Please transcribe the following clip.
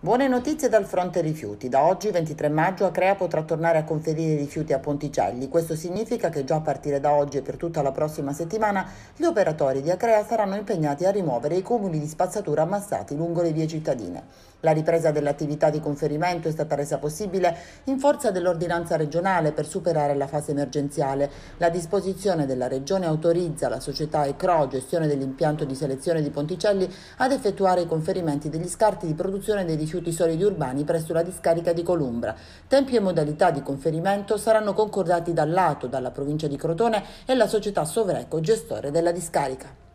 Buone notizie dal fronte rifiuti. Da oggi 23 maggio Acrea potrà tornare a conferire i rifiuti a Ponticelli. Questo significa che già a partire da oggi e per tutta la prossima settimana gli operatori di Acrea saranno impegnati a rimuovere i cumuli di spazzatura ammassati lungo le vie cittadine. La ripresa dell'attività di conferimento è stata resa possibile in forza dell'ordinanza regionale per superare la fase emergenziale. La disposizione della Regione autorizza la società ECRO, gestione dell'impianto di selezione di Ponticelli, ad effettuare i conferimenti degli scarti di produzione dei rifiuti solidi urbani presso la discarica di Columbra. Tempi e modalità di conferimento saranno concordati dall'ATO, dalla provincia di Crotone e la società Sovreco, gestore della discarica.